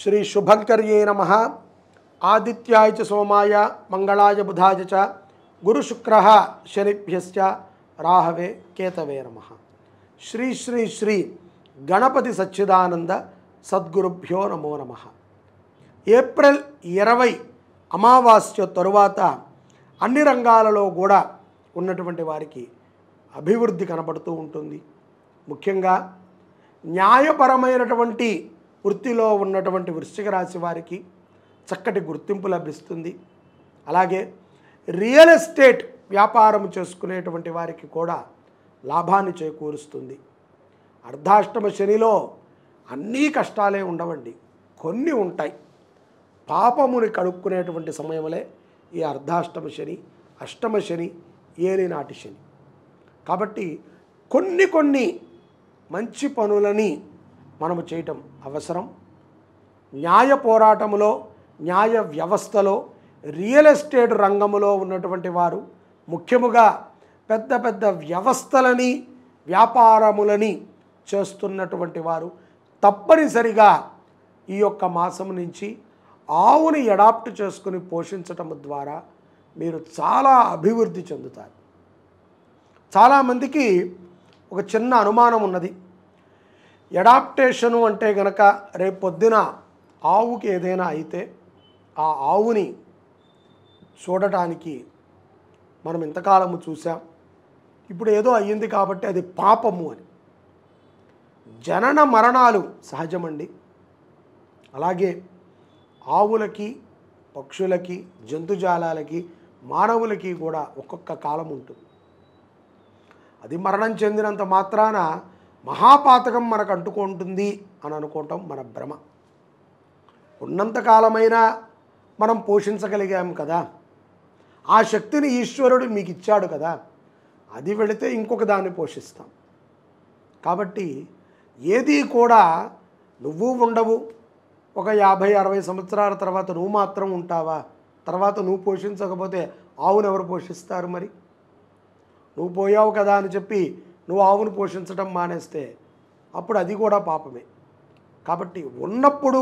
శ్రీ శుభంకర్యే నమ ఆదిత్యాయ చ సోమాయ మంగళాయ బుధాయ చ గురుశుక్ర శనిభ్య రాహవే కేతవే నమ శ్రీ శ్రీ శ్రీ గణపతి సచ్చిదానంద సద్గురుభ్యో నమో నమ ఏప్రిల్ ఇరవై అమావాస్య తరువాత అన్ని రంగాలలో కూడా ఉన్నటువంటి వారికి అభివృద్ధి కనబడుతూ ఉంటుంది ముఖ్యంగా న్యాయపరమైనటువంటి వృత్తిలో ఉన్నటువంటి వృశ్చిక రాశి వారికి చక్కటి గుర్తింపు లభిస్తుంది అలాగే రియల్ ఎస్టేట్ వ్యాపారం చేసుకునేటువంటి వారికి కూడా లాభాన్ని చేకూరుస్తుంది అర్ధాష్టమ శనిలో అన్నీ కష్టాలే ఉండవండి కొన్ని ఉంటాయి పాపముని కడుక్కునేటువంటి సమయంలో ఈ అర్ధాష్టమ శని అష్టమ శని ఏలినాటి శని కాబట్టి కొన్ని కొన్ని మంచి పనులని మనము చేయటం అవసరం న్యాయ పోరాటములో న్యాయ వ్యవస్థలో రియల్ ఎస్టేట్ రంగములో ఉన్నటువంటి వారు ముఖ్యముగా పెద్ద పెద్ద వ్యవస్థలని వ్యాపారములని చేస్తున్నటువంటి వారు తప్పనిసరిగా ఈ యొక్క మాసం నుంచి ఆవుని అడాప్ట్ చేసుకుని పోషించటం ద్వారా మీరు చాలా అభివృద్ధి చెందుతారు చాలామందికి ఒక చిన్న అనుమానం ఉన్నది ఎడాప్టేషను అంటే గనక పొద్దున ఆవుకి ఏదైనా అయితే ఆ ఆవుని చూడటానికి మనం ఇంతకాలము చూసాం ఇప్పుడు ఏదో అయ్యింది కాబట్టి అది పాపము అని జనన మరణాలు సహజమండి అలాగే ఆవులకి పక్షులకి జంతుజాలాలకి మానవులకి కూడా ఒక్కొక్క కాలం ఉంటుంది అది మరణం చెందినంత మాత్రాన మహాపాతకం మనకు అంటుకుంటుంది అని అనుకోవటం మన భ్రమ ఉన్నంతకాలమైనా మనం పోషించగలిగాం కదా ఆ శక్తిని ఈశ్వరుడు మీకు ఇచ్చాడు కదా అది వెళితే ఇంకొక దాన్ని పోషిస్తాం కాబట్టి ఏది కూడా నువ్వు ఉండవు ఒక యాభై అరవై సంవత్సరాల తర్వాత నువ్వు మాత్రం ఉంటావా తర్వాత నువ్వు పోషించకపోతే ఆవును ఎవరు పోషిస్తారు మరి నువ్వు పోయావు కదా అని చెప్పి నువ్వు ఆవును పోషించడం మానేస్తే అప్పుడు అది కూడా పాపమే కాబట్టి ఉన్నప్పుడు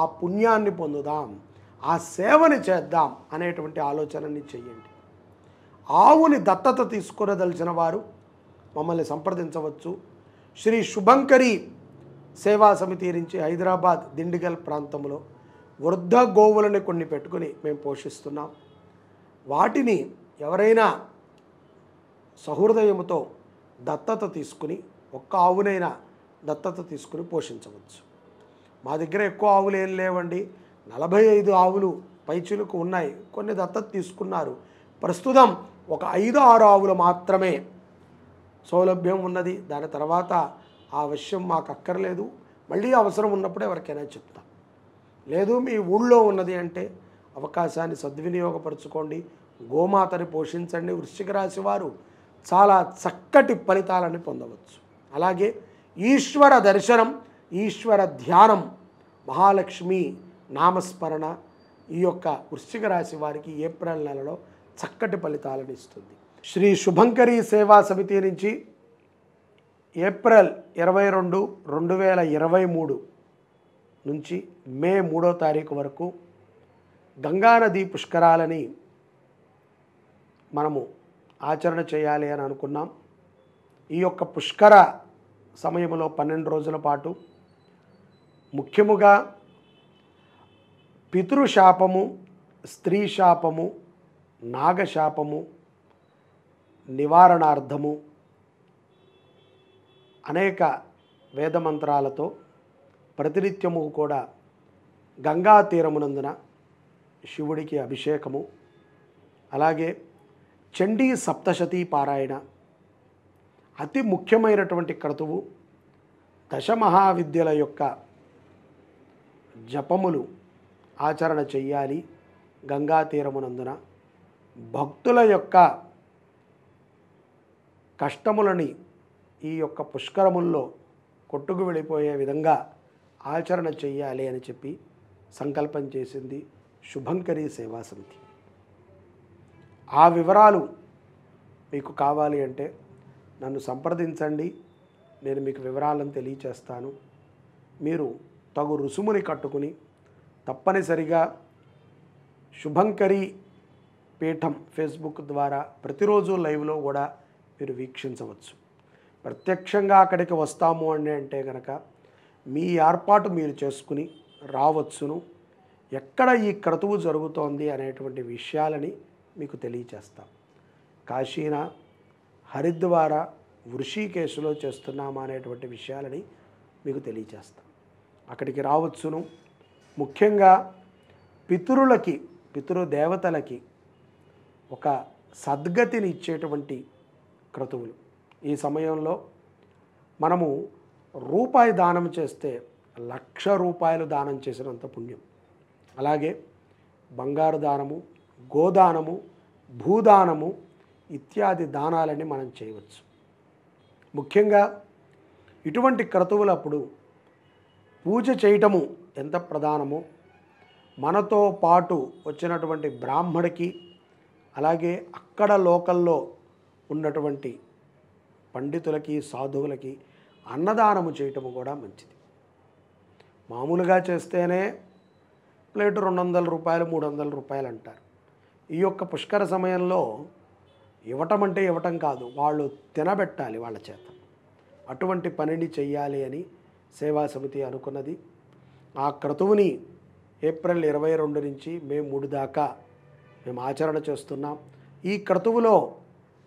ఆ పుణ్యాన్ని పొందుదాం ఆ సేవని చేద్దాం అనేటువంటి ఆలోచనని చెయ్యండి ఆవుని దత్తత తీసుకునదలిచిన వారు మమ్మల్ని సంప్రదించవచ్చు శ్రీ శుభంకరి సేవా సమితి నుంచి హైదరాబాద్ దిండిగల్ ప్రాంతంలో వృద్ధ గోవులని కొన్ని పెట్టుకుని మేము పోషిస్తున్నాం వాటిని ఎవరైనా సహృదయముతో దత్తత తీసుకుని ఒక్క ఆవునైనా దత్తత తీసుకుని పోషించవచ్చు మా దగ్గర ఎక్కువ ఆవులు ఏం లేవండి నలభై ఐదు ఆవులు పైచులకు ఉన్నాయి కొన్ని దత్తత తీసుకున్నారు ప్రస్తుతం ఒక ఐదు ఆరు ఆవులు మాత్రమే సౌలభ్యం ఉన్నది దాని తర్వాత ఆ విషయం మాకు అక్కర్లేదు మళ్ళీ అవసరం ఉన్నప్పుడు ఎవరికైనా చెప్తాం లేదు మీ ఊళ్ళో ఉన్నది అంటే అవకాశాన్ని సద్వినియోగపరచుకోండి గోమాతని పోషించండి వృశ్చిక రాశి వారు చాలా చక్కటి ఫలితాలను పొందవచ్చు అలాగే ఈశ్వర దర్శనం ఈశ్వర ధ్యానం మహాలక్ష్మి నామస్మరణ ఈ యొక్క వృశ్చిక రాశి వారికి ఏప్రిల్ నెలలో చక్కటి ఫలితాలను ఇస్తుంది శ్రీ శుభంకరి సేవా సమితి నుంచి ఏప్రిల్ ఇరవై రెండు రెండు వేల ఇరవై మూడు నుంచి మే మూడో తారీఖు వరకు గంగానది పుష్కరాలని మనము ఆచరణ చేయాలి అని అనుకున్నాం ఈ యొక్క పుష్కర సమయంలో పన్నెండు రోజుల పాటు ముఖ్యముగా పితృశాపము స్త్రీ శాపము నాగశాపము నివారణార్థము అనేక వేదమంత్రాలతో ప్రతినిత్యము కూడా గంగా తీరమునందున శివుడికి అభిషేకము అలాగే చండీ సప్తశతి పారాయణ అతి ముఖ్యమైనటువంటి క్రతువు దశమహావిద్యల యొక్క జపములు ఆచరణ చెయ్యాలి గంగా తీరమునందున భక్తుల యొక్క కష్టములని ఈ యొక్క పుష్కరముల్లో కొట్టుకు వెళ్ళిపోయే విధంగా ఆచరణ చెయ్యాలి అని చెప్పి సంకల్పం చేసింది శుభంకరి సేవా సమితి ఆ వివరాలు మీకు కావాలి అంటే నన్ను సంప్రదించండి నేను మీకు వివరాలను తెలియచేస్తాను మీరు తగు రుసుముని కట్టుకుని తప్పనిసరిగా శుభంకరి పీఠం ఫేస్బుక్ ద్వారా ప్రతిరోజు లైవ్లో కూడా మీరు వీక్షించవచ్చు ప్రత్యక్షంగా అక్కడికి వస్తాము అని అంటే కనుక మీ ఏర్పాటు మీరు చేసుకుని రావచ్చును ఎక్కడ ఈ క్రతువు జరుగుతోంది అనేటువంటి విషయాలని మీకు తెలియచేస్తాం కాశీన హరిద్వార వృషీకేశులో చేస్తున్నామా అనేటువంటి విషయాలని మీకు తెలియచేస్తాం అక్కడికి రావచ్చును ముఖ్యంగా పితరులకి పితృదేవతలకి ఒక సద్గతిని ఇచ్చేటువంటి క్రతువులు ఈ సమయంలో మనము రూపాయి దానం చేస్తే లక్ష రూపాయలు దానం చేసినంత పుణ్యం అలాగే బంగారు దానము గోదానము భూదానము ఇత్యాది దానాలని మనం చేయవచ్చు ముఖ్యంగా ఇటువంటి క్రతువులప్పుడు పూజ చేయటము ఎంత ప్రధానమో మనతో పాటు వచ్చినటువంటి బ్రాహ్మడికి అలాగే అక్కడ లోకల్లో ఉన్నటువంటి పండితులకి సాధువులకి అన్నదానము చేయటము కూడా మంచిది మామూలుగా చేస్తేనే ప్లేటు రెండు వందల రూపాయలు మూడు వందల రూపాయలు అంటారు ఈ యొక్క పుష్కర సమయంలో ఇవ్వటం అంటే ఇవ్వటం కాదు వాళ్ళు తినబెట్టాలి వాళ్ళ చేత అటువంటి పనిని చెయ్యాలి అని సేవా సమితి అనుకున్నది ఆ క్రతువుని ఏప్రిల్ ఇరవై రెండు నుంచి మే మూడు దాకా మేము ఆచరణ చేస్తున్నాం ఈ క్రతువులో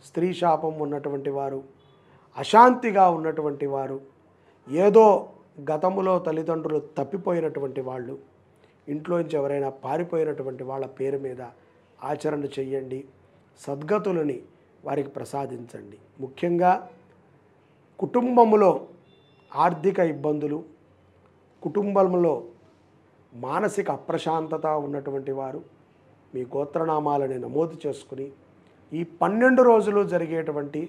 స్త్రీ శాపం ఉన్నటువంటి వారు అశాంతిగా ఉన్నటువంటి వారు ఏదో గతములో తల్లిదండ్రులు తప్పిపోయినటువంటి వాళ్ళు ఇంట్లోంచి ఎవరైనా పారిపోయినటువంటి వాళ్ళ పేరు మీద ఆచరణ చెయ్యండి సద్గతులని వారికి ప్రసాదించండి ముఖ్యంగా కుటుంబంలో ఆర్థిక ఇబ్బందులు కుటుంబంలో మానసిక అప్రశాంతత ఉన్నటువంటి వారు మీ గోత్రనామాలని నమోదు చేసుకుని ఈ పన్నెండు రోజులు జరిగేటువంటి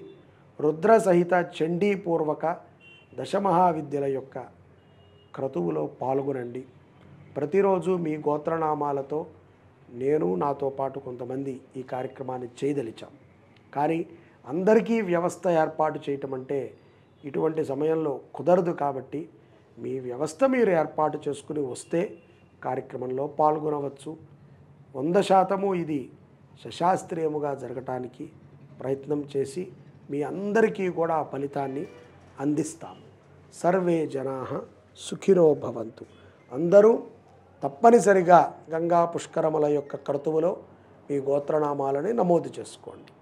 రుద్ర సహిత చండీపూర్వక దశమహావిద్యల యొక్క క్రతువులో పాల్గొనండి ప్రతిరోజు మీ గోత్రనామాలతో నేను నాతో పాటు కొంతమంది ఈ కార్యక్రమాన్ని చేయదలిచాం కానీ అందరికీ వ్యవస్థ ఏర్పాటు చేయటం అంటే ఇటువంటి సమయంలో కుదరదు కాబట్టి మీ వ్యవస్థ మీరు ఏర్పాటు చేసుకుని వస్తే కార్యక్రమంలో పాల్గొనవచ్చు వంద శాతము ఇది సశాస్త్రీయముగా జరగటానికి ప్రయత్నం చేసి మీ అందరికీ కూడా ఆ ఫలితాన్ని అందిస్తాము సర్వే జనా సుఖిరో భవంతు అందరూ తప్పనిసరిగా గంగా పుష్కరముల యొక్క క్రతువులో మీ గోత్రనామాలని నమోదు చేసుకోండి